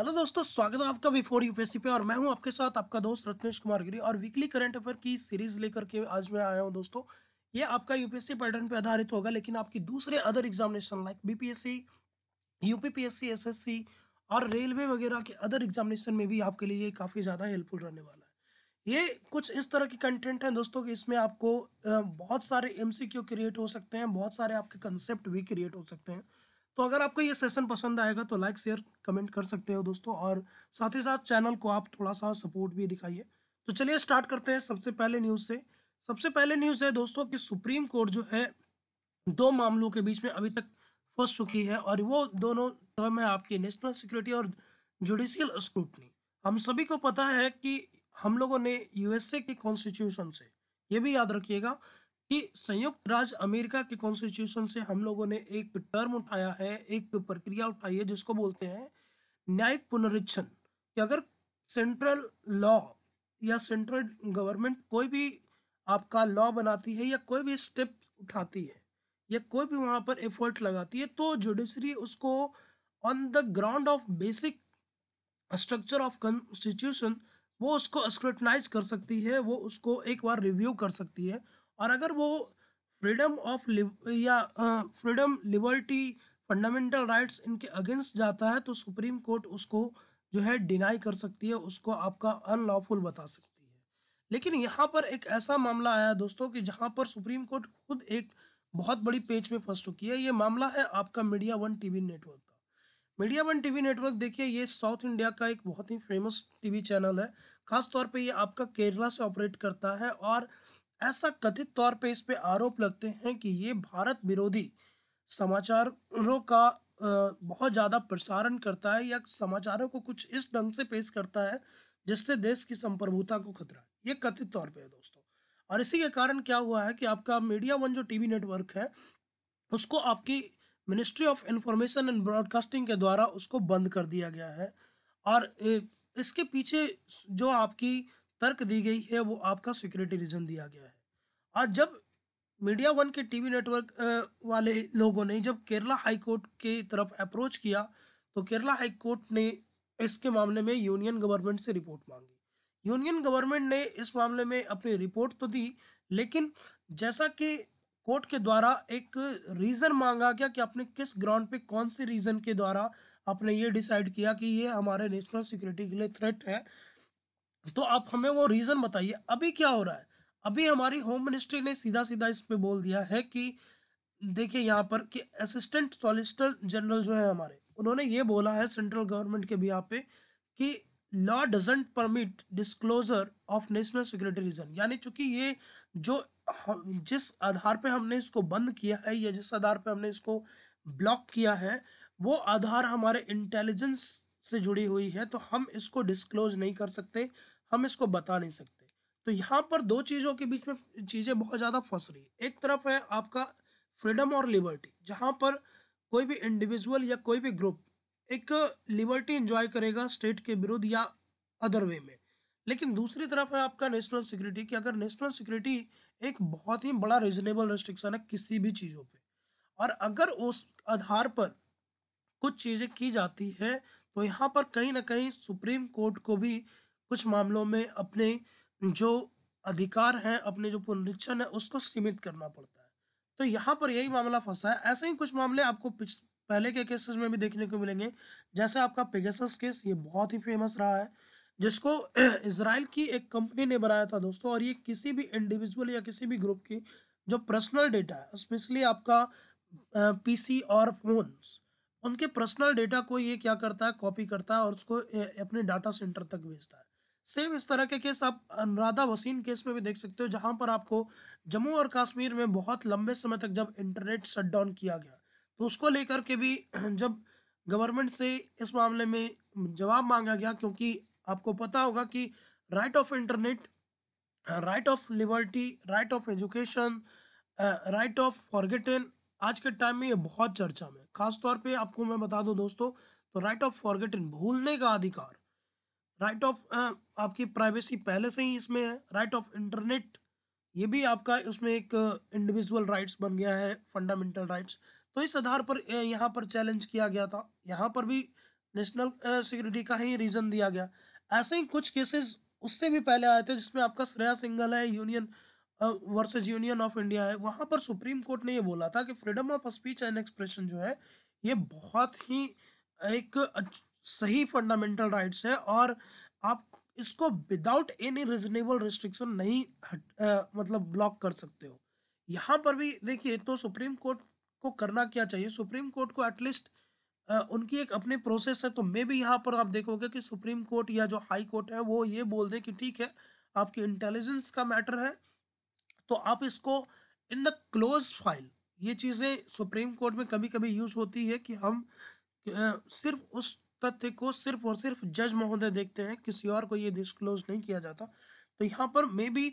hello दोस्तों स्वागत है आपका बिफोर यूपीएससी पे और मैं हूं आपके साथ आपका दोस्त रत्नेश कुमार गिरी और वीकली करंट अफेयर की सीरीज लेकर के आज मैं आया हूं दोस्तों ये आपका यूपीएससी पैटर्न पे आधारित होगा लेकिन आपकी दूसरे other examination like BPSC UPPSC SSC और रेलवे वगैरह के अदर एग्जामिनेशन में भी आपके लिए ये काफ़ी ज़्यादा हेल्पफुल रहने वाला है ये कुछ इस तरह के कंटेंट है दोस्तों कि इसमें आपको बहुत सारे एम क्रिएट हो सकते हैं बहुत सारे आपके कंसेप्ट भी क्रिएट हो सकते हैं तो अगर आपको ये सेशन पसंद आएगा तो लाइक शेयर कमेंट कर सकते हो दोस्तों और साथ ही साथ चैनल को आप थोड़ा सा सपोर्ट भी दिखाइए तो चलिए स्टार्ट करते हैं सबसे पहले न्यूज़ से सबसे पहले न्यूज़ है दोस्तों कि सुप्रीम कोर्ट जो है दो मामलों के बीच में अभी तक फंस चुकी है और वो दोनों टर्म है आपकी नेशनल सिक्योरिटी और जुडिशियल स्क्रूटनी हम सभी को पता है कि हम लोगों ने यूएसए के कॉन्स्टिट्यूशन से ये भी याद रखिएगा कि संयुक्त राज्य अमेरिका के कॉन्स्टिट्यूशन से हम लोगों ने एक टर्म उठाया है एक प्रक्रिया उठाई है जिसको बोलते हैं न्यायिक पुनरीक्षण कि अगर सेंट्रल लॉ या सेंट्रल गवर्नमेंट कोई भी आपका लॉ बनाती है या कोई भी स्टेप उठाती है या कोई भी वहाँ पर एफर्ट लगाती है तो जुडिशरी उसको on the ground of basic structure of constitution वो उसको स्क्रूटनाइज कर सकती है वो उसको एक बार रिव्यू कर सकती है और अगर वो फ्रीडम ऑफ या फ्रीडम लिबर्टी फंडामेंटल राइट्स इनके अगेंस्ट जाता है तो सुप्रीम कोर्ट उसको जो है डिनाई कर सकती है उसको आपका अनलॉफुल बता सकती है लेकिन यहाँ पर एक ऐसा मामला आया दोस्तों कि जहाँ पर सुप्रीम कोर्ट खुद एक बहुत बड़ी पेज में फंस चुकी है ये मामला है आपका मीडिया वन टीवी नेटवर्क का मीडिया वन टीवी नेटवर्क देखिए ये साउथ इंडिया का एक बहुत ही फेमस टीवी चैनल है खासतौर पे ये आपका केरला से ऑपरेट करता है और ऐसा कथित तौर पे इस पे आरोप लगते हैं कि ये भारत विरोधी समाचारों का बहुत ज़्यादा प्रसारण करता है या समाचारों को कुछ इस ढंग से पेश करता है जिससे देश की संप्रभुता को खतरा है ये कथित तौर पे है दोस्तों और इसी के कारण क्या हुआ है कि आपका मीडिया वन जो टीवी नेटवर्क है उसको आपकी ministry of information and broadcasting के द्वारा उसको बंद कर दिया गया है और इसके पीछे जो आपकी तर्क दी गई है वो आपका सिक्योरिटी रीजन दिया गया है आज जब मीडिया वन के टीवी नेटवर्क वाले लोगों ने जब केरला हाई कोर्ट के तरफ अप्रोच किया तो केरला हाई कोर्ट ने इसके मामले में यूनियन गवर्नमेंट से रिपोर्ट मांगी यूनियन गवर्नमेंट ने इस मामले में अपनी रिपोर्ट तो दी लेकिन जैसा कि कोर्ट के द्वारा एक रीज़न मांगा गया कि आपने किस ग्राउंड पे कौन से रीज़न के द्वारा आपने ये डिसाइड किया कि ये हमारे नेशनल सिक्योरिटी के लिए थ्रेट है तो आप हमें वो रीज़न बताइए अभी क्या हो रहा है अभी हमारी होम मिनिस्ट्री ने सीधा सीधा इस पर बोल दिया है कि देखिए यहाँ पर कि असिस्टेंट सॉलिसिटर जनरल जो है हमारे उन्होंने ये बोला है सेंट्रल गवर्नमेंट के भी यहाँ पे कि law doesn't permit disclosure of national security reason यानी चूंकि ये जो जिस आधार पे हमने इसको बंद किया है या जिस आधार पे हमने इसको ब्लॉक किया है वो आधार हमारे इंटेलिजेंस से जुड़ी हुई है तो हम इसको डिस्क्लोज नहीं कर सकते हम इसको बता नहीं सकते तो यहाँ पर दो चीज़ों के बीच में चीज़ें बहुत ज़्यादा फंस रही है एक तरफ है आपका फ्रीडम और लिबर्टी जहाँ पर कोई भी इंडिविजुअल या कोई भी ग्रुप एक लिबर्टी इंजॉय करेगा स्टेट के विरुद्ध या अदर वे में लेकिन दूसरी तरफ है आपका नेशनल सिक्योरिटी कि अगर नेशनल सिक्योरिटी एक बहुत ही बड़ा रीजनेबल रेस्ट्रिक्शन है किसी भी चीज़ों पर और अगर उस आधार पर कुछ चीज़ें की जाती है तो यहाँ पर कहीं ना कहीं सुप्रीम कोर्ट को भी कुछ मामलों में अपने जो अधिकार हैं अपने जो पुनरीक्षण है उसको सीमित करना पड़ता है तो यहाँ पर यही मामला फंसा है ऐसे ही कुछ मामले आपको पहले के केसेस में भी देखने को मिलेंगे जैसे आपका पेगेसस केस ये बहुत ही फेमस रहा है जिसको इसराइल की एक कंपनी ने बनाया था दोस्तों और ये किसी भी इंडिविजुअल या किसी भी ग्रुप की जो पर्सनल डेटा है स्पेशली आपका पीसी और फोन्स उनके पर्सनल डेटा को ये क्या करता है कॉपी करता है और उसको अपने डाटा सेंटर तक भेजता है सेम इस तरह के केस आप अनुराधा वसीन केस में भी देख सकते हो जहाँ पर आपको जम्मू और कश्मीर में बहुत लंबे समय तक जब इंटरनेट शट डाउन किया गया तो उसको लेकर के भी जब गवर्नमेंट से इस मामले में जवाब मांगा गया क्योंकि आपको पता होगा कि right of internet right of liberty right of education right of forgotten आज के टाइम में ये बहुत चर्चा में खासतौर पे आपको मैं बता दूं दोस्तों तो राइट ऑफ फॉरगेटन भूलने का अधिकार राइट ऑफ आपकी प्राइवेसी पहले से ही इसमें है राइट ऑफ इंटरनेट ये भी आपका उसमें एक इंडिविजुअल राइट्स बन गया है फंडामेंटल राइट्स तो इस आधार पर यहाँ पर चैलेंज किया गया था यहाँ पर भी नेशनल सिक्योरिटी का ही रीज़न दिया गया ऐसे ही कुछ केसेस उससे भी पहले आए थे जिसमें आपका श्रेया सिंगल है union versus union of India है वहाँ पर सुप्रीम कोर्ट ने ये बोला था कि freedom of speech and expression जो है ये बहुत ही एक सही फंडामेंटल राइट्स है और आप इसको विदाउट एनी रिजनेबल रिस्ट्रिक्शन नहीं हट आ, मतलब ब्लॉक कर सकते हो यहाँ पर भी देखिए तो सुप्रीम कोर्ट को करना क्या चाहिए सुप्रीम कोर्ट को एटलीस्ट उनकी एक अपनी प्रोसेस है तो मे भी यहाँ पर आप देखोगे कि सुप्रीम कोर्ट या जो हाई कोर्ट है वो ये बोल दें कि ठीक है आपकी इंटेलिजेंस का मैटर है तो आप इसको इन द क्लोज फाइल ये चीज़ें सुप्रीम कोर्ट में कभी कभी यूज होती है कि हम सिर्फ उस तथ्य को सिर्फ और सिर्फ जज महोदय देखते हैं किसी और को ये डिस्क्लोज नहीं किया जाता तो यहाँ पर मे बी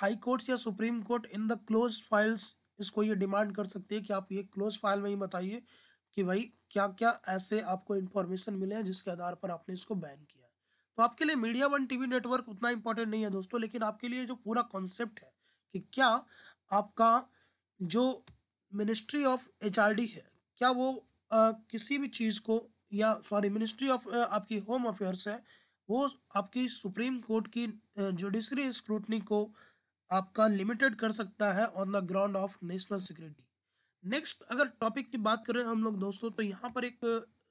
हाई कोर्ट्स या supreme court in the close files इसको ये डिमांड कर सकती है कि आप ये क्लोज फाइल में ही बताइए कि भाई क्या क्या ऐसे आपको इन्फॉर्मेशन मिले हैं जिसके आधार पर आपने इसको बैन किया तो आपके लिए मीडिया वन टीवी नेटवर्क उतना इंपॉर्टेंट नहीं है दोस्तों लेकिन आपके लिए जो पूरा कॉन्सेप्ट है कि क्या आपका जो मिनिस्ट्री ऑफ एच है क्या वो आ, किसी भी चीज़ को या सॉरी मिनिस्ट्री ऑफ आपकी होम अफेयर्स है वो आपकी सुप्रीम कोर्ट की जुडिशरी स्क्रूटनी को आपका लिमिटेड कर सकता है on the ground of national security next अगर टॉपिक की बात करें हम लोग दोस्तों तो यहाँ पर एक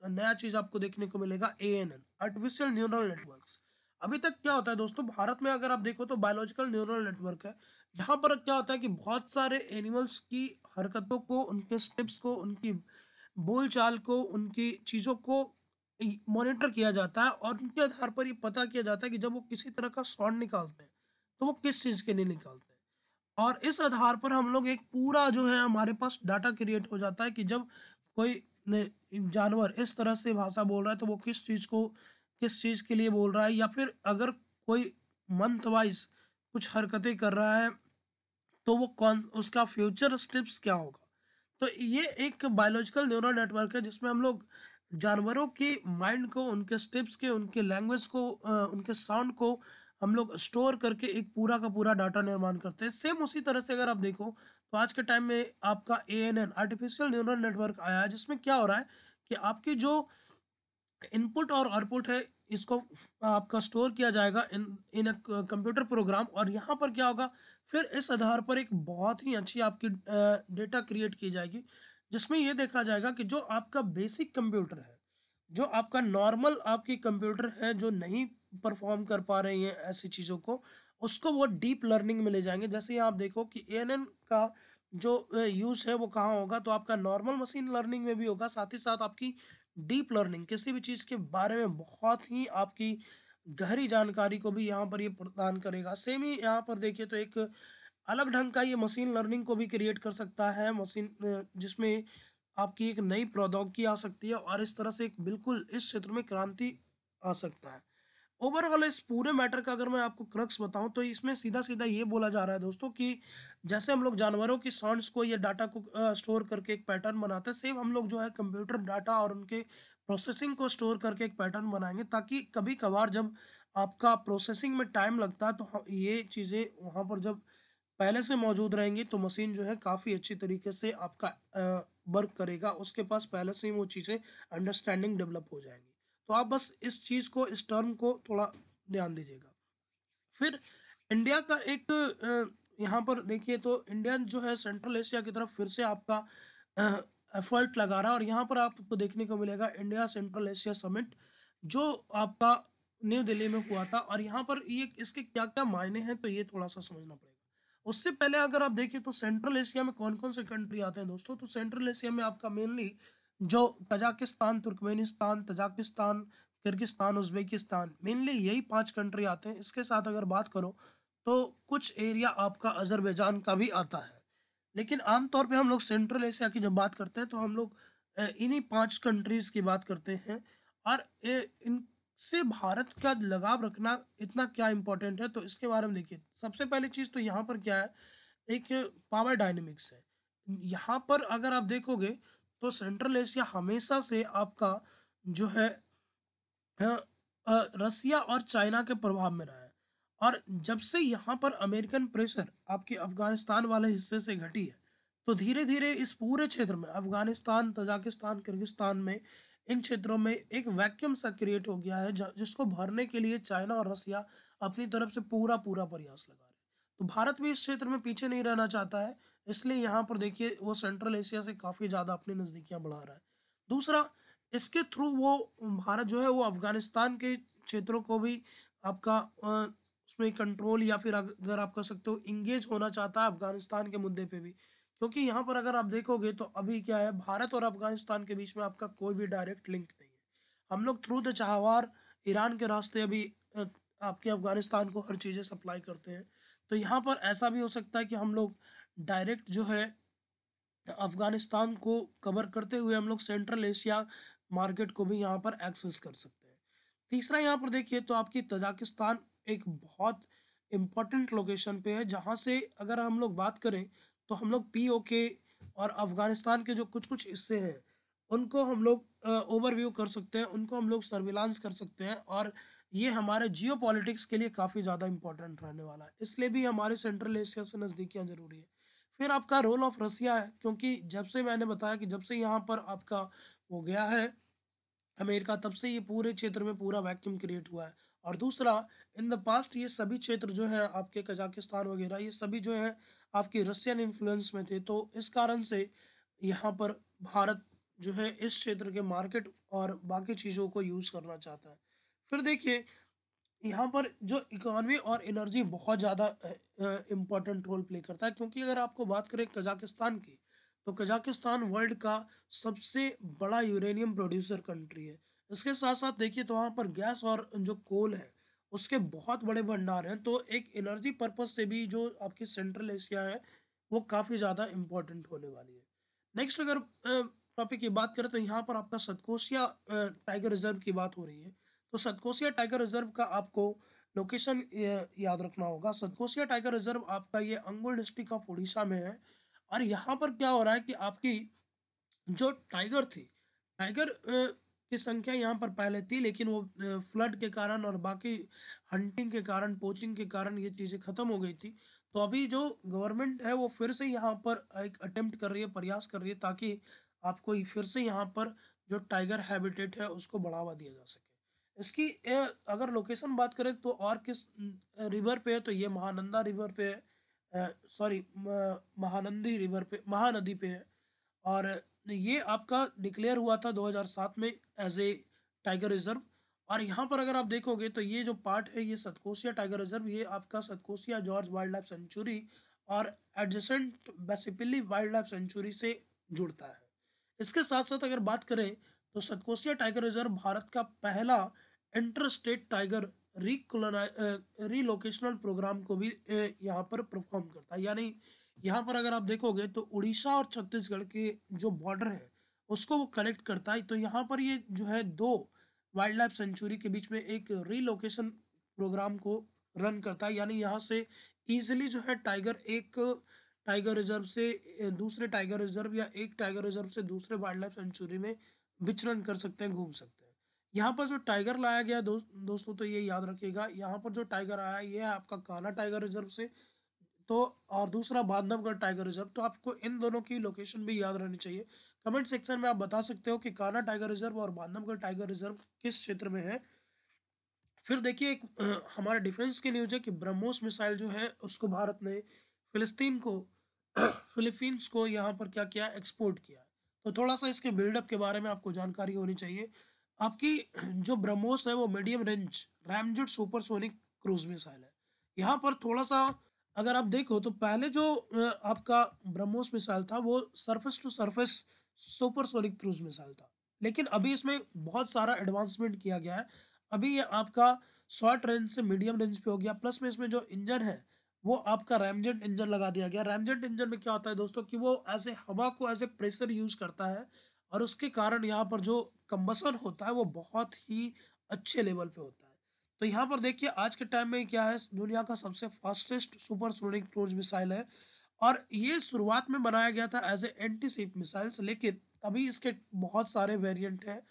नया चीज़ आपको देखने को मिलेगा A N N artificial neural network अभी तक क्या होता है दोस्तों भारत में अगर आप देखो तो बायोलॉजिकल न्यूरल नेटवर्क है यहाँ पर क्या होता है कि बहुत सारे एनिमल्स की हरकतों को उनके स्टेप्स को उनकी बोलचाल को उनकी चीज़ों को मॉनिटर किया जाता है और उनके आधार पर ये पता किया जाता है कि जब वो किसी तरह का साउंड निकालते हैं तो वो किस चीज़ के लिए निकालते हैं और इस आधार पर हम लोग एक पूरा जो है हमारे पास डाटा क्रिएट हो जाता है कि जब कोई जानवर इस तरह से भाषा बोल रहा है तो वो किस चीज़ को किस चीज़ के लिए बोल रहा है या फिर अगर कोई मंथ वाइज कुछ हरकतें कर रहा है तो वो कौन उसका फ्यूचर स्टेप्स क्या होगा तो ये एक बायोलॉजिकल न्यूरल नेटवर्क है जिसमें हम लोग जानवरों के माइंड को उनके स्टेप्स के उनके लैंग्वेज को उनके साउंड को हम लोग स्टोर करके एक पूरा का पूरा डाटा निर्माण करते हैं सेम उसी तरह से अगर आप देखो तो आज के टाइम में आपका A N N artificial neural network आया है जिसमें क्या हो रहा है कि आपकी जो इनपुट और आउटपुट है इसको आपका स्टोर किया जाएगा इन इन अ कंप्यूटर प्रोग्राम और यहाँ पर क्या होगा फिर इस आधार पर एक बहुत ही अच्छी आपकी डेटा क्रिएट की जाएगी जिसमें यह देखा जाएगा कि जो आपका बेसिक कंप्यूटर है जो आपका नॉर्मल आपकी कंप्यूटर है जो नहीं परफॉर्म कर पा रही हैं ऐसी चीज़ों को उसको वो डीप लर्निंग में ले जाएंगे जैसे आप देखो कि ए का जो यूज़ है वो कहाँ होगा तो आपका नॉर्मल मशीन लर्निंग में भी होगा साथ ही साथ आपकी डीप लर्निंग किसी भी चीज़ के बारे में बहुत ही आपकी गहरी जानकारी को भी यहाँ पर ये प्रदान करेगा सेम ही यहाँ पर देखिए तो एक अलग ढंग का ये मशीन लर्निंग को भी क्रिएट कर सकता है मशीन जिसमें आपकी एक नई प्रौद्योगिकी आ सकती है और इस तरह से एक बिल्कुल इस क्षेत्र में क्रांति आ सकता है ओवरऑल इस पूरे मैटर का अगर मैं आपको क्रक्स बताऊं तो इसमें सीधा सीधा ये बोला जा रहा है दोस्तों कि जैसे हम लोग जानवरों की साउंड्स को या डाटा को स्टोर करके एक पैटर्न बनाते हैं सेम हम लोग जो है कंप्यूटर डाटा और उनके प्रोसेसिंग को स्टोर करके एक पैटर्न बनाएंगे ताकि कभी कभार जब आपका प्रोसेसिंग में टाइम लगता है तो हाँ, ये चीज़ें वहाँ पर जब पहले से मौजूद रहेंगी तो मशीन जो है काफ़ी अच्छी तरीके से आपका वर्क करेगा उसके पास पहले से ही वो चीज़ें अंडरस्टैंडिंग डेवलप हो जाएंगी तो आप बस इस चीज़ को इस टर्म को थोड़ा ध्यान दीजिएगा फिर इंडिया का एक यहाँ पर देखिए तो इंडियन जो है सेंट्रल एशिया की तरफ फिर से आपका एफर्ट लगा रहा है और यहाँ पर आपको देखने को मिलेगा इंडिया सेंट्रल एशिया समिट जो आपका न्यू दिल्ली में हुआ था और यहाँ पर ये इसके क्या क्या मायने हैं तो ये थोड़ा सा समझना पड़ेगा उससे पहले अगर आप देखिए तो सेंट्रल एशिया में कौन कौन से कंट्री आते हैं दोस्तों तो सेंट्रल एशिया में आपका मेनली जो Tajikistan Turkmenistan Tajikistan Kyrgyzstan Uzbekistan mainly यही पांच कंट्री आते हैं इसके साथ अगर बात करो तो कुछ एरिया आपका अजरबैजान का भी आता है लेकिन आमतौर पे हम लोग सेंट्रल एशिया की जब बात करते हैं तो हम लोग इन्हीं पांच कंट्रीज़ की बात करते हैं और इनसे भारत का लगाव रखना इतना क्या इम्पोर्टेंट है तो इसके बारे में देखिए सबसे पहली चीज़ तो यहाँ पर क्या है एक पावर डायनेमिक्स है यहाँ पर अगर आप देखोगे तो सेंट्रल एशिया हमेशा से आपका जो है रसिया और चाइना के प्रभाव में रहा है और जब से यहाँ पर अमेरिकन प्रेशर आपके अफगानिस्तान वाले हिस्से से घटी है तो धीरे धीरे इस पूरे क्षेत्र में अफगानिस्तान तजाकिस्तान किर्गिस्तान में इन क्षेत्रों में एक वैक्यूम सा क्रिएट हो गया है जिसको भरने के लिए चाइना और रसिया अपनी तरफ से पूरा पूरा प्रयास लगा रहे हैं तो भारत भी इस क्षेत्र में पीछे नहीं रहना चाहता है इसलिए यहाँ पर देखिए वो सेंट्रल एशिया से काफ़ी ज़्यादा अपनी नज़दीकियाँ बढ़ा रहा है दूसरा इसके थ्रू वो भारत जो है वो अफ़गानिस्तान के क्षेत्रों को भी आपका उसमें कंट्रोल या फिर अगर आप कह सकते हो इंगेज होना चाहता है अफ़गानिस्तान के मुद्दे पे भी क्योंकि यहाँ पर अगर आप देखोगे तो अभी क्या है भारत और अफ़गानिस्तान के बीच में आपका कोई भी डायरेक्ट लिंक नहीं है हम लोग थ्रू द चाहवार ईरान के रास्ते अभी आपके अफ़गानिस्तान को हर चीज़ें सप्लाई करते हैं तो यहाँ पर ऐसा भी हो सकता है कि हम लोग डायरेक्ट जो है अफ़गानिस्तान को कवर करते हुए हम लोग सेंट्रल एशिया मार्केट को भी यहाँ पर एक्सेस कर सकते हैं तीसरा यहाँ पर देखिए तो आपकी तजाकिस्तान एक बहुत इम्पॉर्टेंट लोकेशन पे है जहाँ से अगर हम लोग बात करें तो हम लोग पी के और अफ़गानिस्तान के जो कुछ कुछ हिस्से हैं उनको हम लोग ओवरव्यू कर सकते हैं उनको हम लोग सर्विलांस कर सकते हैं और ये हमारे जियो के लिए काफ़ी ज़्यादा इंपॉर्टेंट रहने वाला है इसलिए भी हमारे सेंट्रल एशिया से नज़दीकियाँ ज़रूरी है फिर आपका रोल ऑफ रसिया है क्योंकि जब से मैंने बताया कि जब से यहाँ पर आपका हो गया है अमेरिका तब से ये पूरे क्षेत्र में पूरा वैक्यूम क्रिएट हुआ है और दूसरा इन द पास्ट ये सभी क्षेत्र जो हैं आपके कजाकिस्तान वगैरह ये सभी जो हैं आपके रशियन इन्फ्लुएंस में थे तो इस कारण से यहाँ पर भारत जो है इस क्षेत्र के मार्केट और बाकी चीज़ों को यूज़ करना चाहता है फिर देखिए यहाँ पर जो इकोनॉमी और एनर्जी बहुत ज़्यादा इम्पोर्टेंट रोल प्ले करता है क्योंकि अगर आपको बात करें कजाकिस्तान की तो कजाकिस्तान वर्ल्ड का सबसे बड़ा यूरेनियम प्रोड्यूसर कंट्री है इसके साथ साथ देखिए तो वहाँ पर गैस और जो कोल है उसके बहुत बड़े भंडार हैं तो एक एनर्जी पर्पज़ से भी जो आपकी सेंट्रल एशिया है वो काफ़ी ज़्यादा इम्पोर्टेंट होने वाली है नेक्स्ट अगर टॉपिक की बात करें तो यहाँ पर आपका सतकोशिया टाइगर रिजर्व की बात हो रही है तो सदकोसिया टाइगर रिजर्व का आपको लोकेशन याद रखना होगा सदकोसिया टाइगर रिजर्व आपका ये अंगुल डिस्ट्रिक्ट ऑफ उड़ीसा में है और यहाँ पर क्या हो रहा है कि आपकी जो टाइगर थी टाइगर की संख्या यहाँ पर पहले थी लेकिन वो फ्लड के कारण और बाकी हंटिंग के कारण पोचिंग के कारण ये चीज़ें ख़त्म हो गई थी तो अभी जो गवर्नमेंट है वो फिर से यहाँ पर एक अटेम्प्ट कर रही है प्रयास कर रही है ताकि आपको फिर से यहाँ पर जो टाइगर हैबिटेट है उसको बढ़ावा दिया जा सके इसकी अगर लोकेशन बात करें तो और किस रिवर पे है तो ये महानंदा रिवर पे है सॉरी महानंदी रिवर पे महानदी पे है और ये आपका डिक्लेयर हुआ था 2007 में एज ए टाइगर रिजर्व और यहाँ पर अगर आप देखोगे तो ये जो पार्ट है ये सतकोसिया टाइगर रिजर्व ये आपका Satkosia gorge wildlife sanctuary और adjacent Baisipalli wildlife sanctuary से जुड़ता है इसके साथ साथ अगर बात करें तो सतकोसिया टाइगर रिजर्व भारत का पहला inter state tiger relocational program को भी यहाँ पर परफॉर्म करता है यानी यहाँ पर अगर आप देखोगे तो उड़ीसा और छत्तीसगढ़ के जो बॉर्डर है उसको वो कनेक्ट करता है तो यहाँ पर ये जो है दो वाइल्ड लाइफ सेंचुरी के बीच में एक रीलोकेशन प्रोग्राम को रन करता है यानी यहाँ से ईजिली जो है टाइगर एक टाइगर रिजर्व से दूसरे टाइगर रिजर्व या एक टाइगर रिजर्व से दूसरे वाइल्ड लाइफ सेंचुरी में विचरण कर सकते हैं घूम सकते हैं यहाँ पर जो टाइगर लाया गया दो, दोस्तों तो ये याद रखिएगा यहाँ पर जो टाइगर आया ये है आपका काला टाइगर रिजर्व से तो और दूसरा बांधवगढ़ टाइगर रिजर्व तो आपको इन दोनों की लोकेशन भी याद रहनी चाहिए कमेंट सेक्शन में आप बता सकते हो कि काना टाइगर रिजर्व और बांधवगढ़ टाइगर रिजर्व किस क्षेत्र में है फिर देखिए एक हमारे डिफेंस की न्यूज है कि ब्रह्मोस मिसाइल जो है उसको भारत ने फिलिस्तीन को फिलीपींस को यहाँ पर क्या किया एक्सपोर्ट किया तो थोड़ा सा इसके बिल्डअप के बारे में आपको जानकारी होनी चाहिए आपकी जो ब्रह्मोस है वो medium range ramjet supersonic cruise missile है यहाँ पर थोड़ा सा अगर आप देखो तो पहले जो आपका ब्रह्मोस मिसाइल था वो surface to surface supersonic cruise missile था लेकिन अभी इसमें बहुत सारा एडवांसमेंट किया गया है अभी ये आपका शॉर्ट रेंज से मीडियम रेंज पे हो गया प्लस में इसमें जो इंजन है वो आपका रैमजेट इंजन लगा दिया गया रैमजेट इंजन में क्या होता है दोस्तों कि वो ऐसे हवा को ऐसे प्रेशर यूज करता है और उसके कारण यहाँ पर जो कम्बसन होता है वो बहुत ही अच्छे लेवल पे होता है तो यहाँ पर देखिए आज के टाइम में क्या है दुनिया का सबसे fastest super sonic cruise missile है और ये शुरुआत में बनाया गया था as a anti ship missiles लेकिन अभी इसके बहुत सारे वेरिएंट हैं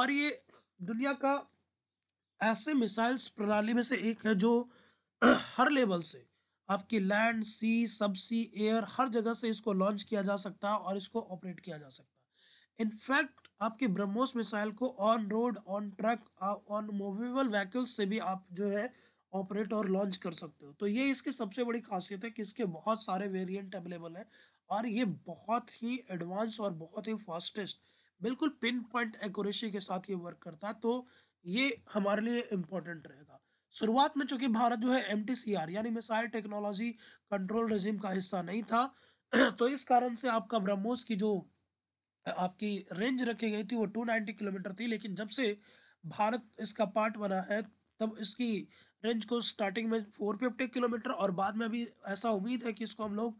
और ये दुनिया का ऐसे मिसाइल्स प्रणाली में से एक है जो हर लेवल से आपकी लैंड सी सब सी एयर हर जगह से इसको लॉन्च किया जा सकता है और इसको ऑपरेट किया जा सकता है इनफैक्ट आपके ब्रह्मोस मिसाइल को on road on truck on movable vehicles से भी आप जो है ऑपरेट और लॉन्च कर सकते हो तो ये इसकी सबसे बड़ी खासियत है कि इसके बहुत सारे वेरिएंट अवेलेबल हैं और ये बहुत ही एडवांस और बहुत ही फास्टेस्ट बिल्कुल पिन पॉइंट एक्यूरेसी के साथ ये वर्क करता है तो ये हमारे लिए इम्पोर्टेंट रहेगा शुरुआत में चूंकि भारत जो है एम यानी मिसाइल टेक्नोलॉजी कंट्रोल रेजिम का हिस्सा नहीं था तो इस कारण से आपका ब्रह्मोस की जो आपकी रेंज रखी गई थी वो 290 किलोमीटर थी लेकिन जब से भारत इसका पार्ट बना है तब इसकी रेंज को स्टार्टिंग में 450 किलोमीटर और बाद में भी ऐसा उम्मीद है कि इसको हम लोग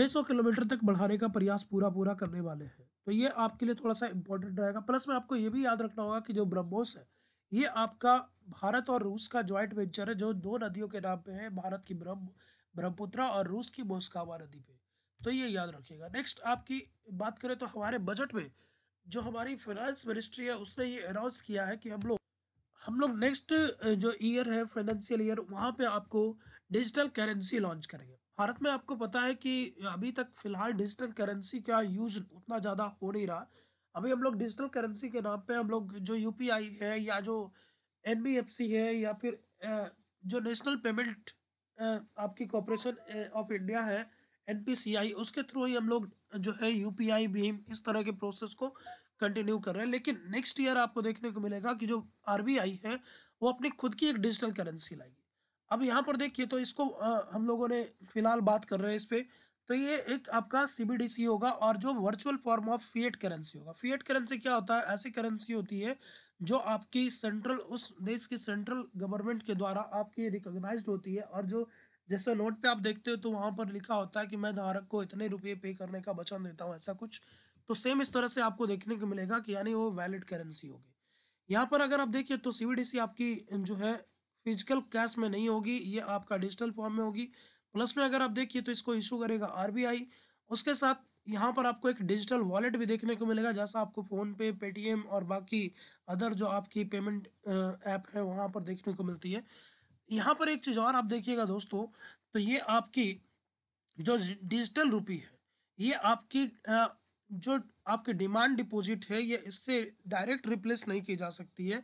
600 किलोमीटर तक बढ़ाने का प्रयास पूरा पूरा करने वाले हैं तो ये आपके लिए थोड़ा सा इंपॉर्टेंट रहेगा प्लस में आपको ये भी याद रखना होगा कि जो ब्रह्मोस है ये आपका भारत और रूस का ज्वाइंट वेंचर है जो दो नदियों के नाम पे है भारत की ब्रह्म ब्रह्मपुत्र और रूस की बोस्कावा नदी पे तो ये याद रखिएगा नेक्स्ट आपकी बात करें तो हमारे बजट में जो हमारी फाइनेंस मिनिस्ट्री है उसने ये अनाउंस किया है कि हम लोग हम लोग नेक्स्ट जो ईयर है फाइनेंशियल ईयर वहाँ पे आपको डिजिटल करेंसी लॉन्च करेंगे भारत में आपको पता है कि अभी तक फिलहाल डिजिटल करेंसी का यूज़ उतना ज़्यादा हो नहीं रहा अभी हम लोग डिजिटल करेंसी के नाम पे हम लोग जो यू है या जो एन है या फिर जो नेशनल पेमेंट आपकी कॉरपोरेशन ऑफ इंडिया है एन उसके थ्रू ही हम लोग जो है यू पी आई भीम इस तरह के प्रोसेस को कंटिन्यू कर रहे हैं लेकिन नेक्स्ट ईयर आपको देखने को मिलेगा कि जो आर है वो अपनी खुद की एक डिजिटल करेंसी लाएगी अब यहाँ पर देखिए तो इसको आ, हम लोगों ने फिलहाल बात कर रहे हैं इस पर तो ये एक आपका सीबीडीसी होगा और जो virtual form of fiat currency होगा फीएट करेंसी क्या होता है ऐसी करेंसी होती है जो आपकी सेंट्रल उस देश की सेंट्रल गवर्नमेंट के द्वारा आपकी रिकोगनाइज होती है और जो जैसे नोट पे आप देखते हो तो वहाँ पर लिखा होता है कि मैं धारक को इतने रुपये पे करने का वचन देता हूँ ऐसा कुछ तो सेम इस तरह से आपको देखने को मिलेगा कि यानी वो वैलिड करेंसी होगी यहाँ पर अगर आप देखिए तो सीबीडीसी आपकी जो है फिजिकल कैश में नहीं होगी ये आपका डिजिटल फॉर्म में होगी प्लस में अगर आप देखिए तो इसको इशू करेगा आरबीआई उसके साथ यहाँ पर आपको एक डिजिटल वॉलेट भी देखने को मिलेगा जैसा आपको फ़ोनपे पेटीएम और बाकी अदर जो आपकी पेमेंट ऐप है वहाँ पर देखने को मिलती है यहाँ पर एक चीज़ और आप देखिएगा दोस्तों तो ये आपकी जो डिजिटल रुपी है ये आपकी जो आपकी डिमांड डिपॉजिट है ये इससे डायरेक्ट रिप्लेस नहीं की जा सकती है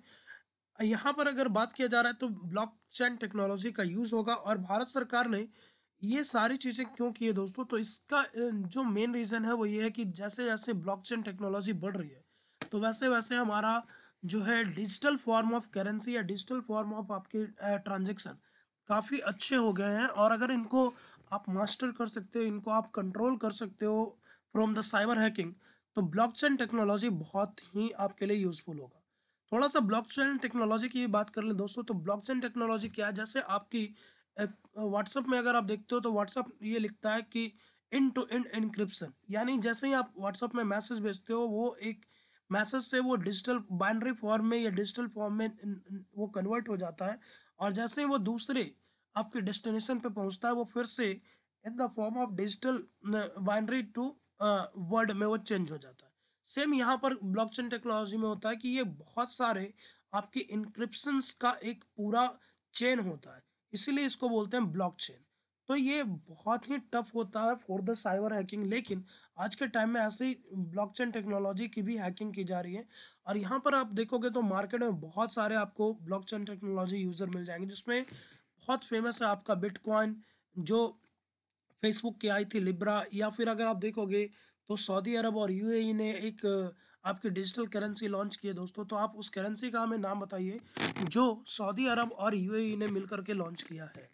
यहाँ पर अगर बात किया जा रहा है तो ब्लॉकचेन टेक्नोलॉजी का यूज़ होगा और भारत सरकार ने ये सारी चीज़ें क्यों की है दोस्तों तो इसका जो मेन रीज़न है वो ये है कि जैसे जैसे ब्लॉकचेन टेक्नोलॉजी बढ़ रही है तो वैसे वैसे हमारा जो है डिजिटल फॉर्म ऑफ करेंसी या डिजिटल फॉर्म ऑफ आपके ट्रांजेक्शन काफ़ी अच्छे हो गए हैं और अगर इनको आप मास्टर कर सकते हो इनको आप कंट्रोल कर सकते हो फ्रॉम द साइबर हैकिंग तो ब्लॉकचेन टेक्नोलॉजी बहुत ही आपके लिए यूज़फुल होगा थोड़ा सा ब्लॉकचेन टेक्नोलॉजी की बात कर लें दोस्तों तो ब्लॉकचेन टेक्नोलॉजी क्या है जैसे आपकी एक व्हाट्सअप में अगर आप देखते हो तो व्हाट्सअप ये लिखता है कि इन टू इन इनक्रिप्शन यानी जैसे ही आप व्हाट्सअप में मैसेज भेजते हो वो एक मैसेज से वो डिजिटल बाइनरी फॉर्म में या डिजिटल फॉर्म में वो कन्वर्ट हो जाता है और जैसे ही वो दूसरे आपके डेस्टिनेशन पे पहुंचता है वो फिर से in the form of digital binary to word में वो चेंज हो जाता है सेम यहाँ पर ब्लॉकचेन टेक्नोलॉजी में होता है कि ये बहुत सारे आपके इंक्रिप्शंस का एक पूरा चेन होता है इसीलिए इसको बोलते हैं ब्लॉकचेन तो ये बहुत ही टफ होता है फॉर द साइबर हैकिंग लेकिन आज के टाइम में ऐसे ही ब्लॉकचेन टेक्नोलॉजी की भी हैकिंग की जा रही है और यहाँ पर आप देखोगे तो मार्केट में बहुत सारे आपको ब्लॉकचेन टेक्नोलॉजी यूज़र मिल जाएंगे जिसमें बहुत फेमस है आपका बिटकॉइन जो फेसबुक की आई थी लिब्रा या फिर अगर आप देखोगे तो सऊदी अरब और यूएई e ने एक आपकी डिजिटल करेंसी लॉन्च की है दोस्तों तो आप उस करेंसी का हमें नाम बताइए जो सऊदी अरब और यूएई e ने मिलकर के लॉन्च किया है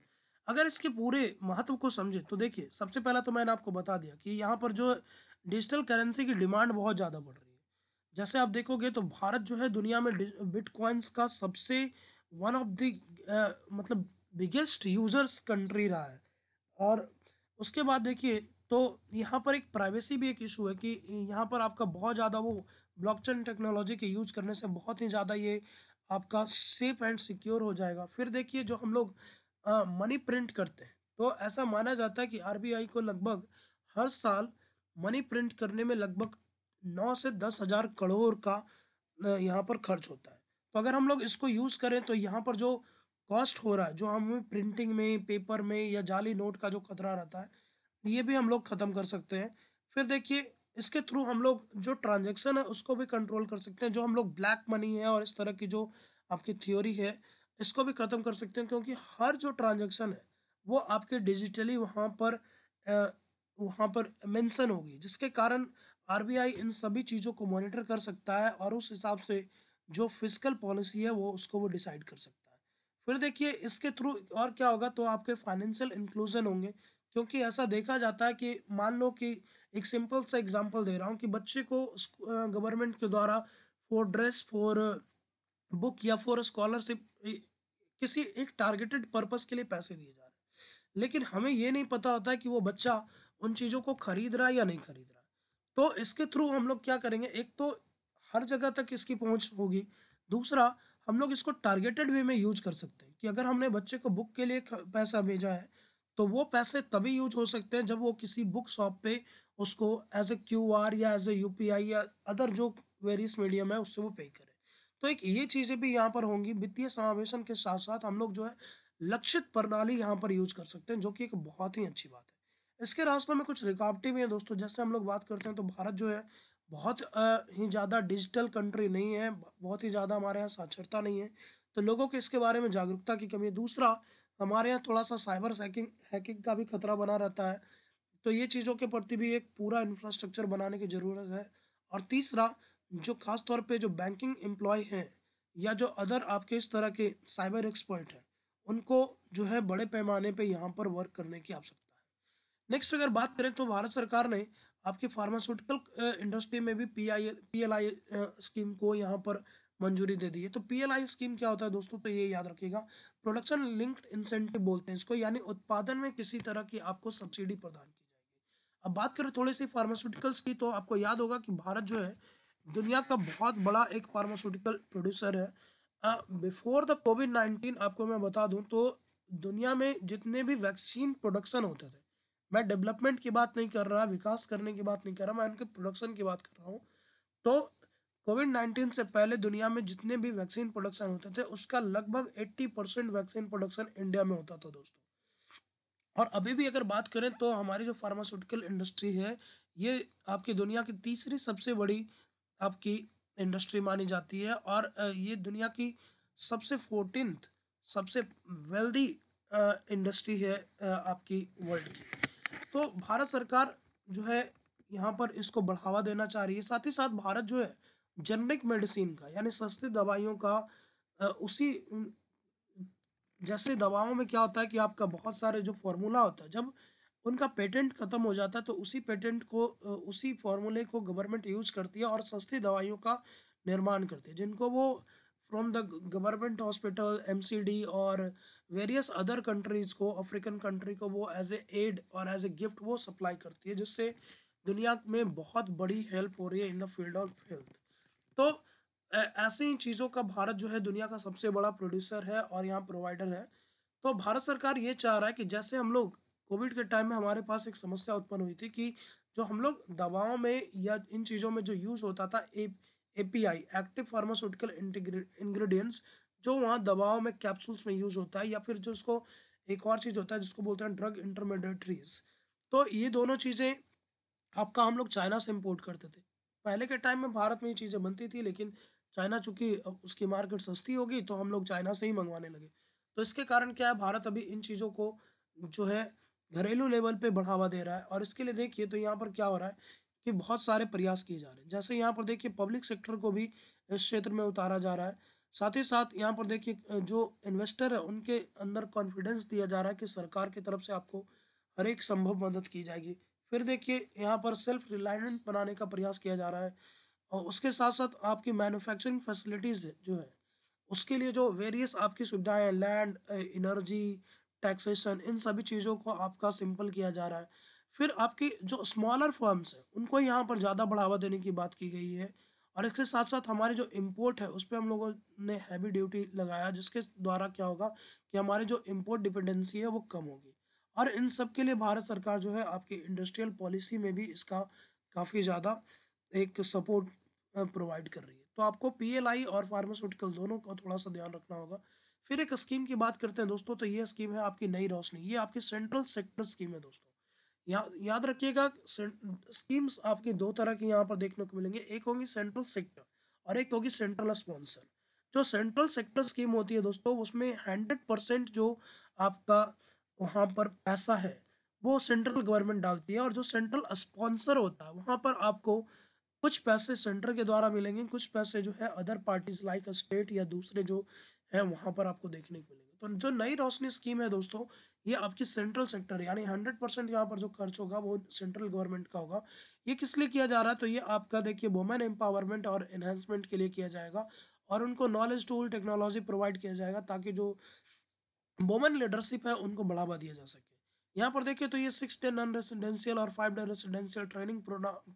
अगर इसके पूरे महत्व को समझे तो देखिए सबसे पहला तो मैंने आपको बता दिया कि यहाँ पर जो डिजिटल करेंसी की डिमांड बहुत ज़्यादा बढ़ रही है जैसे आप देखोगे तो भारत जो है दुनिया में बिटकॉइंस का सबसे वन ऑफ द मतलब बिगेस्ट यूजर्स कंट्री रहा है और उसके बाद देखिए तो यहाँ पर एक प्राइवेसी भी एक इशू है कि यहाँ पर आपका बहुत ज़्यादा वो ब्लॉकचेन टेक्नोलॉजी के यूज करने से बहुत ही ज़्यादा ये आपका सेफ एंड सिक्योर हो जाएगा फिर देखिए जो हम लोग मनी प्रिंट करते हैं तो ऐसा माना जाता है कि आर को लगभग हर साल मनी प्रिंट करने में लगभग नौ से दस हज़ार करोड़ का यहाँ पर खर्च होता है तो अगर हम लोग इसको यूज़ करें तो यहाँ पर जो कॉस्ट हो रहा है जो हम प्रिंटिंग में पेपर में या जाली नोट का जो खतरा रहता है ये भी हम लोग ख़त्म कर सकते हैं फिर देखिए इसके थ्रू हम लोग जो ट्रांजेक्शन है उसको भी कंट्रोल कर सकते हैं जो हम लोग ब्लैक मनी है और इस तरह की जो आपकी थ्योरी है इसको भी ख़त्म कर सकते हैं क्योंकि हर जो ट्रांजेक्शन है वो आपके डिजिटली वहाँ पर वहाँ पर मेंशन होगी जिसके कारण आरबीआई इन सभी चीज़ों को मॉनिटर कर सकता है और उस हिसाब से जो फिजिकल पॉलिसी है वो उसको वो डिसाइड कर सकता है फिर देखिए इसके थ्रू और क्या होगा तो आपके फाइनेंशियल इंक्लूजन होंगे क्योंकि ऐसा देखा जाता है कि मान लो कि एक सिंपल सा एग्जांपल दे रहा हूँ कि बच्चे को गवर्नमेंट के द्वारा फॉर ड्रेस फॉर बुक या फॉर स्कॉलरशिप किसी एक टारगेटेड पर्पस के लिए पैसे दिए जा रहे हैं लेकिन हमें ये नहीं पता होता कि वो बच्चा उन चीज़ों को खरीद रहा है या नहीं खरीद रहा तो इसके थ्रू हम लोग क्या करेंगे एक तो हर जगह तक इसकी पहुंच होगी दूसरा हम लोग इसको टारगेटेड वे में यूज कर सकते हैं कि अगर हमने बच्चे को बुक के लिए पैसा भेजा है तो वो पैसे तभी यूज हो सकते हैं जब वो किसी बुक शॉप पे उसको एज ए क्यू आर या as a U P I या अदर जो वेरियस मीडियम है उससे वो पे करें तो एक ये चीज़ें भी यहाँ पर होंगी वित्तीय समावेशन के साथ साथ हम लोग जो है लक्षित प्रणाली यहाँ पर यूज कर सकते हैं जो कि एक बहुत ही अच्छी बात है इसके रास्तों में कुछ रुकावटें भी हैं दोस्तों जैसे हम लोग बात करते हैं तो भारत जो है बहुत ही ज़्यादा डिजिटल कंट्री नहीं है बहुत ही ज़्यादा हमारे यहाँ साक्षरता नहीं है तो लोगों के इसके बारे में जागरूकता की कमी है दूसरा हमारे यहाँ थोड़ा सा साइबर हैकिंग हैकिंग का भी खतरा बना रहता है तो ये चीज़ों के प्रति भी एक पूरा इंफ्रास्ट्रक्चर बनाने की ज़रूरत है और तीसरा जो खास तौर पे जो बैंकिंग एम्प्लॉय हैं या जो अदर आपके इस तरह के साइबर एक्सपर्ट हैं उनको जो है बड़े पैमाने पे यहाँ पर वर्क करने की आवश्यकता है नेक्स्ट अगर बात करें तो भारत सरकार ने आपके फार्मास्यूटिकल इंडस्ट्री में भी पी आई स्कीम को यहाँ पर मंजूरी दे दी है तो पी स्कीम क्या होता है दोस्तों तो ये याद रखिएगा प्रोडक्शन लिंक्ड इंसेंटिव बोलते हैं इसको यानी उत्पादन में किसी तरह की आपको सब्सिडी प्रदान की जाएगी अब बात करें थोड़ी सी फार्मास्यूटिकल्स की तो आपको याद होगा कि भारत जो है दुनिया का बहुत बड़ा एक फार्मास्यूटिकल प्रोड्यूसर है बिफोर द कोविड नाइन्टीन आपको मैं बता दूँ तो दुनिया में जितने भी वैक्सीन प्रोडक्शन होते थे मैं डेवलपमेंट की बात नहीं कर रहा विकास करने की बात नहीं कर रहा मैं उनके प्रोडक्शन की बात कर रहा हूँ तो कोविड 19 से पहले दुनिया में जितने भी वैक्सीन प्रोडक्शन होते थे उसका लगभग 80 परसेंट वैक्सीन प्रोडक्शन इंडिया में होता था दोस्तों और अभी भी अगर बात करें तो हमारी जो फार्मास्यूटिकल इंडस्ट्री है ये आपकी दुनिया की तीसरी सबसे बड़ी आपकी इंडस्ट्री मानी जाती है और ये दुनिया की सबसे फोर्टीन सबसे वेल्दी इंडस्ट्री है आपकी वर्ल्ड की तो भारत सरकार जो है यहाँ पर इसको बढ़ावा देना चाह रही है साथ ही साथ भारत जो है जेनरिक मेडिसिन का यानी सस्ती दवाइयों का उसी जैसे दवाओं में क्या होता है कि आपका बहुत सारे जो फॉर्मूला होता है जब उनका पेटेंट ख़त्म हो जाता है तो उसी पेटेंट को उसी फॉर्मूले को गवर्नमेंट यूज करती है और सस्ती दवाइयों का निर्माण करती है जिनको वो फ्रॉम द गवर्नमेंट हॉस्पिटल एम और वेरियस अदर कंट्रीज़ को अफ्रीकन कंट्री को वो एज ए एड और एज ए गिफ्ट वो सप्लाई करती है जिससे दुनिया में बहुत बड़ी हेल्प हो रही है in the field of health तो ऐसे ही चीज़ों का भारत जो है दुनिया का सबसे बड़ा प्रोड्यूसर है और यहाँ प्रोवाइडर है तो भारत सरकार ये चाह रहा है कि जैसे हम लोग कोविड के टाइम में हमारे पास एक समस्या उत्पन्न हुई थी कि जो हम लोग दवाओं में या इन चीज़ों में जो यूज़ होता था A I active pharmaceutical ingredients जो वहाँ दवाओं में कैप्सूल्स में यूज़ होता है या फिर जो उसको एक और चीज़ होता है जिसको बोलते हैं ड्रग इंटरमीडिएटरीज तो ये दोनों चीज़ें आपका हम लोग चाइना से इम्पोर्ट करते थे पहले के टाइम में भारत में ये चीज़ें बनती थी लेकिन चाइना चूंकि उसकी मार्केट सस्ती होगी तो हम लोग चाइना से ही मंगवाने लगे तो इसके कारण क्या है भारत अभी इन चीज़ों को जो है घरेलू लेवल पे बढ़ावा दे रहा है और इसके लिए देखिए तो यहाँ पर क्या हो रहा है कि बहुत सारे प्रयास किए जा रहे हैं जैसे यहाँ पर देखिए पब्लिक सेक्टर को भी इस क्षेत्र में उतारा जा रहा है साथ ही साथ यहाँ पर देखिए जो इन्वेस्टर है उनके अंदर कॉन्फिडेंस दिया जा रहा है कि सरकार की तरफ से आपको हर एक संभव मदद की जाएगी फिर देखिए यहाँ पर सेल्फ रिलायंट बनाने का प्रयास किया जा रहा है और उसके साथ साथ आपकी मैन्युफैक्चरिंग फैसिलिटीज़ जो है उसके लिए जो वेरियस आपकी सुविधाएं लैंड एनर्जी टैक्सेशन इन सभी चीज़ों को आपका सिंपल किया जा रहा है फिर आपकी जो स्मॉलर फॉर्म्स हैं उनको यहाँ पर ज़्यादा बढ़ावा देने की बात की गई है और इसके साथ साथ हमारे जो इम्पोर्ट है उस पर हम लोगों ने हैवी ड्यूटी लगाया जिसके द्वारा क्या होगा कि हमारी जो इम्पोर्ट डिपेंडेंसी है वो कम होगी और इन सब के लिए भारत सरकार जो है आपकी इंडस्ट्रियल पॉलिसी में भी इसका काफ़ी ज़्यादा एक सपोर्ट प्रोवाइड कर रही है तो आपको पीएलआई और फार्मास्यूटिकल दोनों का थोड़ा सा ध्यान रखना होगा फिर एक स्कीम की बात करते हैं दोस्तों तो ये स्कीम है आपकी नई रोशनी ये आपकी सेंट्रल सेक्टर स्कीम है दोस्तों या, याद रखिएगा स्कीम्स आपकी दो तरह की यहाँ पर देखने को मिलेंगे एक होगी सेंट्रल सेक्टर और एक होगी सेंट्रल स्पॉन्सर जो सेंट्रल सेक्टर स्कीम होती है दोस्तों उसमें हंड्रेड परसेंट जो आपका वहाँ पर पैसा है वो सेंट्रल गवर्नमेंट डालती है और जो सेंट्रल स्पॉन्सर होता है वहाँ पर आपको कुछ पैसे सेंटर के द्वारा मिलेंगे कुछ पैसे जो है अदर पार्टीज लाइक स्टेट या दूसरे जो है वहाँ पर आपको देखने को मिलेंगे तो जो नई रोशनी स्कीम है दोस्तों ये आपकी सेंट्रल सेक्टर यानी हंड्रेड परसेंट यहाँ पर जो खर्च होगा वो सेंट्रल गवर्नमेंट का होगा ये किस लिए किया जा रहा है तो ये आपका देखिए वुमेन एम्पावरमेंट और एनहेंसमेंट के लिए किया जाएगा और उनको नॉलेज टूल टेक्नोलॉजी प्रोवाइड किया जाएगा ताकि जो वोमन लीडरशिप है उनको बढ़ावा दिया जा सके यहाँ पर देखिए तो ये सिक्स डे नॉन रेसिडेंशियल और five day residential training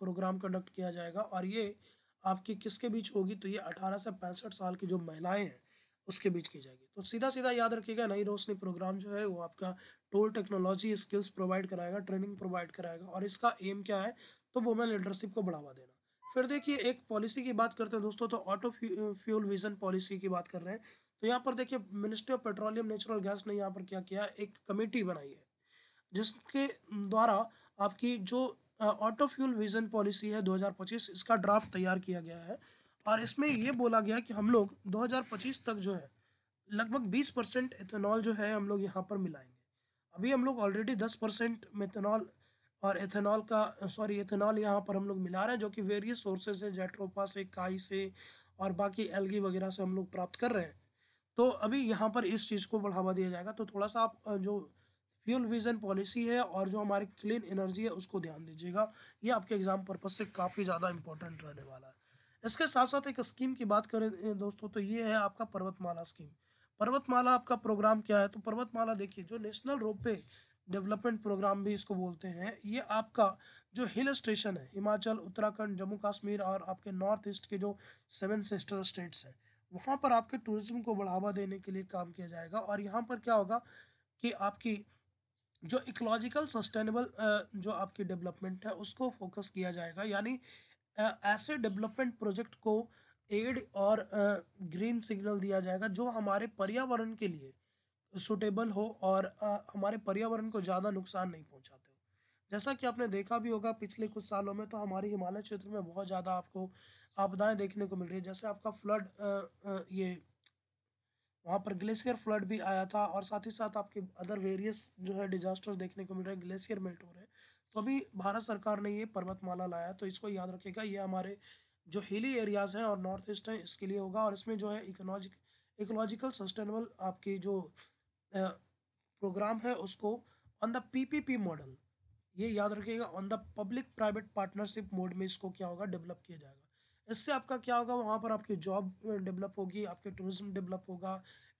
programme conduct किया जाएगा और ये आपकी किसके बीच होगी तो ये अठारह से पैंसठ साल की जो महिलाएं हैं उसके बीच की जाएगी तो सीधा सीधा याद रखिएगा नई रोशनी प्रोग्राम जो है वो आपका टोल टेक्नोलॉजी स्किल्स प्रोवाइड कराएगा ट्रेनिंग प्रोवाइड कराएगा और इसका एम क्या है तो वोमेन लीडरशिप को बढ़ावा देना फिर देखिए एक पॉलिसी की बात करते हैं दोस्तों तो ऑटो फ्यूल विजन पॉलिसी की बात कर रहे हैं तो यहाँ पर देखिए ministry of petroleum natural gas ने यहाँ पर क्या किया एक कमेटी बनाई है जिसके द्वारा आपकी जो ऑटो फ्यूल विजन पॉलिसी है 2025 इसका ड्राफ्ट तैयार किया गया है और इसमें ये बोला गया कि हम लोग 2025 तक जो है लगभग 20 परसेंट एथेनॉल जो है हम लोग यहाँ पर मिलाएंगे अभी हम लोग ऑलरेडी 10 परसेंट मेथेनॉल और एथेनॉल का सॉरी एथेनॉल यहाँ पर हम लोग मिला रहे हैं जो कि वेरियस सोर्सेज है जेट्रोपा से काई से और बाकी एलगी वगैरह से हम लोग प्राप्त कर रहे हैं तो अभी यहाँ पर इस चीज़ को बढ़ावा दिया जाएगा तो थोड़ा सा आप जो फ्यूल विजन पॉलिसी है और जो हमारी क्लीन एनर्जी है उसको ध्यान दीजिएगा ये आपके एग्ज़ाम पर्पज़ से काफ़ी ज़्यादा इंपॉर्टेंट रहने वाला है इसके साथ साथ एक स्कीम की बात करें दोस्तों तो ये है आपका पर्वतमाला स्कीम पर्वतमाला आपका प्रोग्राम क्या है तो पर्वतमाला देखिए जो नेशनल रोपवे डेवलपमेंट प्रोग्राम भी इसको बोलते हैं ये आपका जो हिल स्टेशन है हिमाचल उत्तराखंड जम्मू कश्मीर और आपके नॉर्थ ईस्ट के जो सेवन सिस्टर स्टेट्स हैं वहाँ पर आपके टूरिज़्म को बढ़ावा देने के लिए काम किया जाएगा और यहाँ पर क्या होगा कि आपकी जो इकोलॉजिकल सस्टेनेबल जो आपकी डेवलपमेंट है उसको फोकस किया जाएगा यानी ऐसे डेवलपमेंट प्रोजेक्ट को एड और ग्रीन सिग्नल दिया जाएगा जो हमारे पर्यावरण के लिए सुटेबल हो और हमारे पर्यावरण को ज़्यादा नुकसान नहीं पहुँचाते जैसा कि आपने देखा भी होगा पिछले कुछ सालों में तो हमारे हिमालय क्षेत्र में बहुत ज़्यादा आपको आपदाएं देखने को मिल रही है जैसे आपका फ्लड ये वहाँ पर ग्लेशियर फ्लड भी आया था और साथ ही साथ आपके अदर वेरियस जो है डिजास्टर्स देखने को मिल रहे हैं ग्लेशियर मेल्ट हो रहे हैं तो अभी भारत सरकार ने ये पर्वतमाला लाया तो इसको याद रखेगा ये हमारे जो हिली एरियाज़ हैं और नॉर्थ ईस्ट हैं इसके लिए होगा और इसमें जो है इकोलॉजिक इकोलॉजिकल सस्टेनेबल आपकी जो प्रोग्राम है उसको ऑन द पीपीपी मॉडल ये याद रखिएगा on the public private partnership mode में इसको क्या होगा डेवलप किया जाएगा इससे आपका क्या होगा वहाँ पर आपकी जॉब डेवलप uh, होगी आपके टूरिज्म डेवलप होगा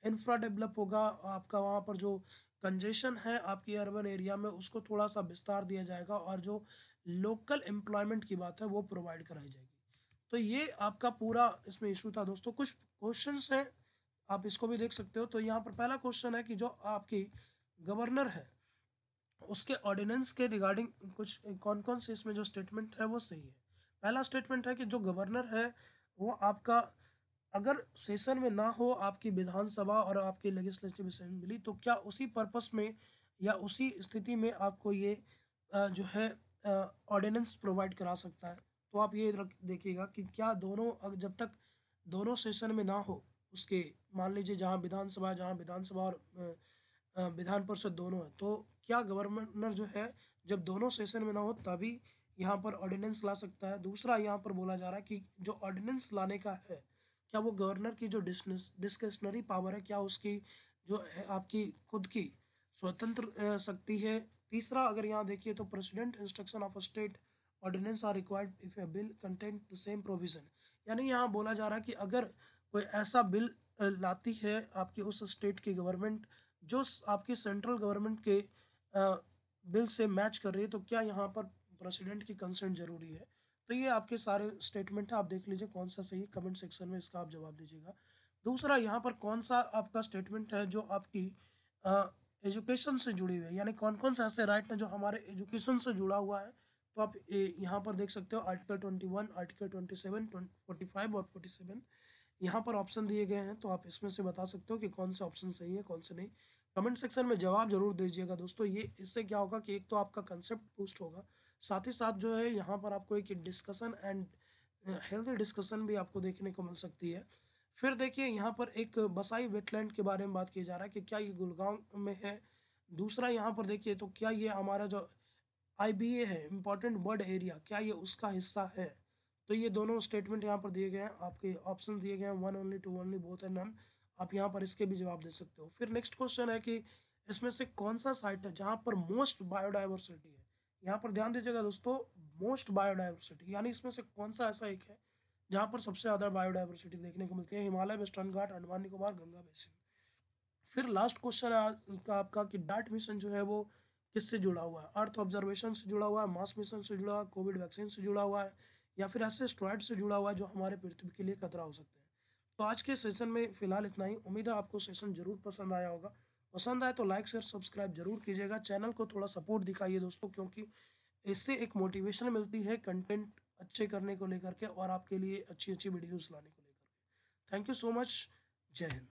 इंफ्रा डेवलप होगा आपका वहाँ पर जो कंजेशन है आपकी अर्बन एरिया में उसको थोड़ा सा विस्तार दिया जाएगा और जो लोकल एम्प्लॉयमेंट की बात है वो प्रोवाइड कराई जाएगी तो ये आपका पूरा इसमें इशू था दोस्तों कुछ क्वेश्चन हैं आप इसको भी देख सकते हो तो यहाँ पर पहला क्वेश्चन है कि जो आपकी गवर्नर है उसके ऑर्डिनेंस के रिगार्डिंग कुछ कौन कौन से इसमें जो स्टेटमेंट है वो सही है पहला स्टेटमेंट है कि जो गवर्नर है वो आपका अगर सेशन में ना हो आपकी विधानसभा और आपकी लेजिस्लेटिव असेंबली तो क्या उसी पर्पस में या उसी स्थिति में आपको ये जो है ऑर्डिनेंस प्रोवाइड करा सकता है तो आप ये देखिएगा कि क्या दोनों जब तक दोनों सेशन में ना हो उसके मान लीजिए जहाँ विधानसभा जहाँ विधानसभा और विधान परिषद दोनों है तो क्या गवर्नर जो है जब दोनों सेशन में ना हो तभी यहाँ पर ऑर्डिनेंस ला सकता है दूसरा यहाँ पर बोला जा रहा है कि जो ऑर्डिनेंस लाने का है क्या वो गवर्नर की जो डिस्कशनरी पावर है क्या उसकी जो है आपकी खुद की स्वतंत्र शक्ति है तीसरा अगर यहाँ देखिए तो president instruction of state ordinance are required if a bill content the same provision यानी यहाँ बोला जा रहा है कि अगर कोई ऐसा बिल लाती है आपकी उस स्टेट की गवर्नमेंट जो आपकी सेंट्रल गवर्नमेंट के बिल से मैच कर रही है तो क्या यहाँ पर प्रेसिडेंट की कंसेंट ज़रूरी है तो ये आपके सारे स्टेटमेंट है आप देख लीजिए कौन सा सही कमेंट सेक्शन में इसका आप जवाब दीजिएगा दूसरा यहाँ पर कौन सा आपका स्टेटमेंट है जो आपकी एजुकेशन से जुड़ी हुई है यानी कौन कौन से ऐसे राइट हैं जो हमारे एजुकेशन से जुड़ा हुआ है तो आप यहाँ पर देख सकते हो article twenty one article twenty seven forty five और फोर्टी सेवन यहाँ पर ऑप्शन दिए गए हैं तो आप इसमें से बता सकते हो कि कौन सा ऑप्शन सही है कौन से नहीं कमेंट सेक्शन में जवाब जरूर दीजिएगा दोस्तों ये इससे क्या होगा कि एक तो आपका कंसेप्ट बूस्ट होगा साथ ही साथ जो है यहाँ पर आपको एक डिस्कशन एंड हेल्दी डिस्कशन भी आपको देखने को मिल सकती है फिर देखिए यहाँ पर एक बसाई वेटलैंड के बारे में बात किया जा रहा है कि क्या ये गुलगांव में है दूसरा यहाँ पर देखिए तो क्या ये हमारा जो आई है इम्पॉर्टेंट बर्ड एरिया क्या ये उसका हिस्सा है तो ये दोनों स्टेटमेंट यहाँ पर दिए गए हैं आपके ऑप्शन दिए गए हैं one only two only both and none आप यहाँ पर इसके भी जवाब दे सकते हो फिर नेक्स्ट क्वेश्चन है कि इसमें से कौन सा साइट है जहाँ पर मोस्ट बायोडाइवर्सिटी है यहाँ पर ध्यान दीजिएगा दोस्तों मोस्ट बायोडाइवर्सिटी यानी इसमें से कौन सा ऐसा एक है जहाँ पर सबसे ज़्यादा बायोडाइवर्सिटी देखने को मिलती है हिमालय वेस्टर्न घाट अंडमान निकोबार गंगा बेसिन फिर लास्ट क्वेश्चन है का आपका कि डार्ट मिशन जो है वो किससे जुड़ा हुआ है अर्थ ऑब्जर्वेशन से जुड़ा हुआ है मास मिशन से जुड़ा हुआ है कोविड वैक्सीन से जुड़ा हुआ है या फिर ऐसे स्ट्रॉइड से जुड़ा हुआ है जो हमारे पृथ्वी के लिए खतरा हो सकते हैं तो आज के सेशन में फिलहाल इतना ही उम्मीद है आपको सेशन जरूर पसंद आया होगा पसंद आए तो लाइक शेयर सब्सक्राइब जरूर कीजिएगा चैनल को थोड़ा सपोर्ट दिखाइए दोस्तों क्योंकि इससे एक मोटिवेशन मिलती है कंटेंट अच्छे करने को लेकर के और आपके लिए अच्छी अच्छी वीडियोज़ लाने को लेकर के थैंक यू सो मच जय हिंद